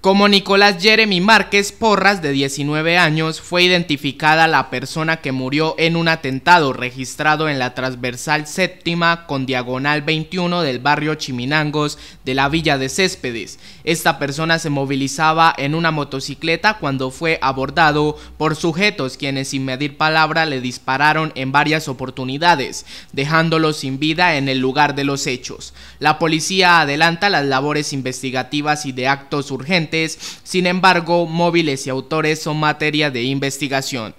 Como Nicolás Jeremy Márquez Porras, de 19 años, fue identificada la persona que murió en un atentado registrado en la transversal séptima con diagonal 21 del barrio Chiminangos de la villa de Céspedes. Esta persona se movilizaba en una motocicleta cuando fue abordado por sujetos quienes sin medir palabra le dispararon en varias oportunidades, dejándolo sin vida en el lugar de los hechos. La policía adelanta las labores investigativas y de actos urgentes sin embargo, móviles y autores son materia de investigación.